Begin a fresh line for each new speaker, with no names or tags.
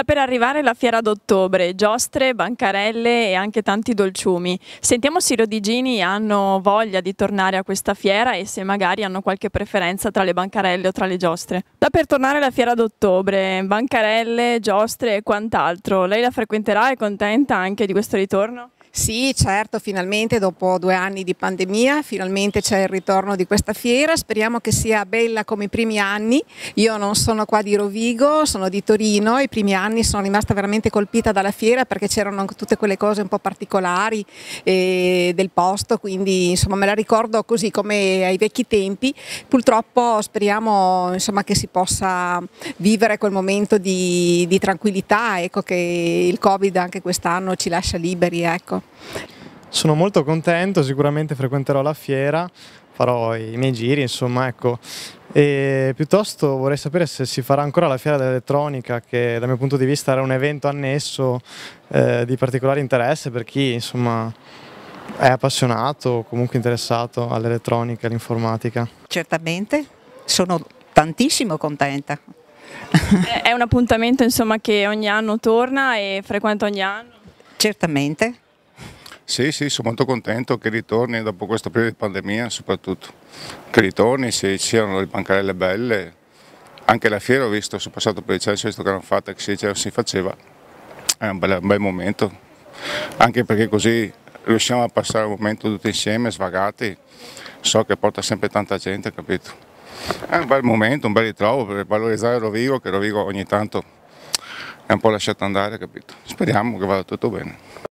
Sta per arrivare la fiera d'ottobre, giostre, bancarelle e anche tanti dolciumi. Sentiamo se i rodigini hanno voglia di tornare a questa fiera e se magari hanno qualche preferenza tra le bancarelle o tra le giostre. Sta per tornare la fiera d'ottobre, bancarelle, giostre e quant'altro. Lei la frequenterà è
contenta anche di questo ritorno? Sì, certo, finalmente dopo due anni di pandemia, finalmente c'è il ritorno di questa fiera, speriamo che sia bella come i primi anni. Io non sono qua di Rovigo, sono di Torino, i primi anni sono rimasta veramente colpita dalla fiera perché c'erano tutte quelle cose un po' particolari eh, del posto, quindi insomma me la ricordo così come ai vecchi tempi. Purtroppo speriamo insomma, che si possa vivere quel momento di, di tranquillità, ecco, che il Covid anche quest'anno ci lascia liberi. Ecco.
Sono molto contento, sicuramente frequenterò la fiera, farò i miei giri, insomma, ecco. E piuttosto vorrei sapere se si farà ancora la fiera dell'elettronica, che dal mio punto di vista era un evento annesso eh, di particolare interesse per chi, insomma, è appassionato o comunque interessato all'elettronica, e all'informatica. Certamente, sono tantissimo contenta.
è un appuntamento, insomma, che ogni anno torna e frequento ogni anno.
Certamente. Sì, sì, sono molto contento che ritorni dopo questo periodo di pandemia soprattutto, che ritorni, se c'erano le bancarelle belle, anche la fiera ho visto, sono passato per il Celso, ho visto che erano fatte, che si, si faceva, è un bel, un bel momento, anche perché così riusciamo a passare un momento tutti insieme, svagati, so che porta sempre tanta gente, capito? È un bel momento, un bel ritrovo per valorizzare Rovigo, che Rovigo ogni tanto è un po' lasciato andare, capito? Speriamo che vada tutto bene.